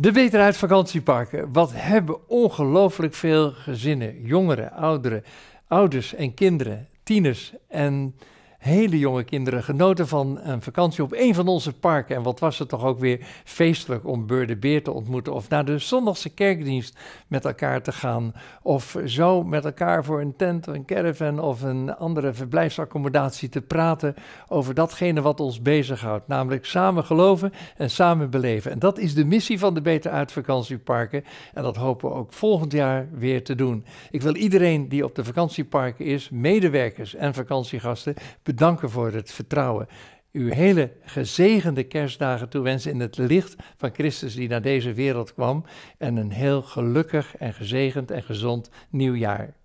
De Beterheid Vakantieparken. Wat hebben ongelooflijk veel gezinnen, jongeren, ouderen, ouders en kinderen, tieners en hele jonge kinderen genoten van een vakantie op een van onze parken. En wat was het toch ook weer feestelijk om Beurde Beer te ontmoeten. Of naar de zondagse kerkdienst met elkaar te gaan. Of zo met elkaar voor een tent, een caravan of een andere verblijfsaccommodatie te praten over datgene wat ons bezighoudt. Namelijk samen geloven en samen beleven. En dat is de missie van de Beter Uit Vakantieparken. En dat hopen we ook volgend jaar weer te doen. Ik wil iedereen die op de vakantieparken is, medewerkers en vakantiegasten, bedanken voor het vertrouwen. Uw hele gezegende kerstdagen toewensen in het licht van Christus die naar deze wereld kwam. En een heel gelukkig en gezegend en gezond nieuwjaar.